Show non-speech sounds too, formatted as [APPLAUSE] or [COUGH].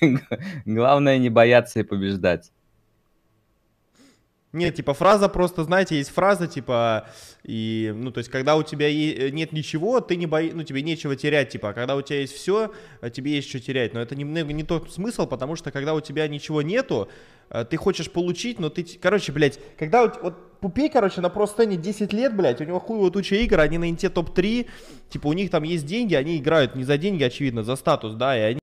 [LAUGHS] Главное не бояться и побеждать. Нет, типа фраза просто, знаете, есть фраза типа и ну то есть когда у тебя э, нет ничего, ты не бои, ну тебе нечего терять, типа, а когда у тебя есть все, э, тебе есть что терять. Но это немного ну, не тот смысл, потому что когда у тебя ничего нету, э, ты хочешь получить, но ты, короче, блядь, когда вот, вот Пупей, короче, на просто не 10 лет, блядь, у него хуево туча игр, они на инте топ-3, типа у них там есть деньги, они играют не за деньги, очевидно, за статус, да, и они